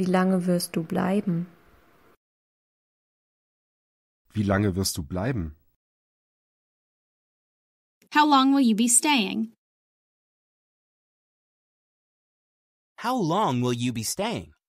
Wie lange wirst du bleiben? Wie lange wirst du bleiben? How long will you be staying? How long will you be staying?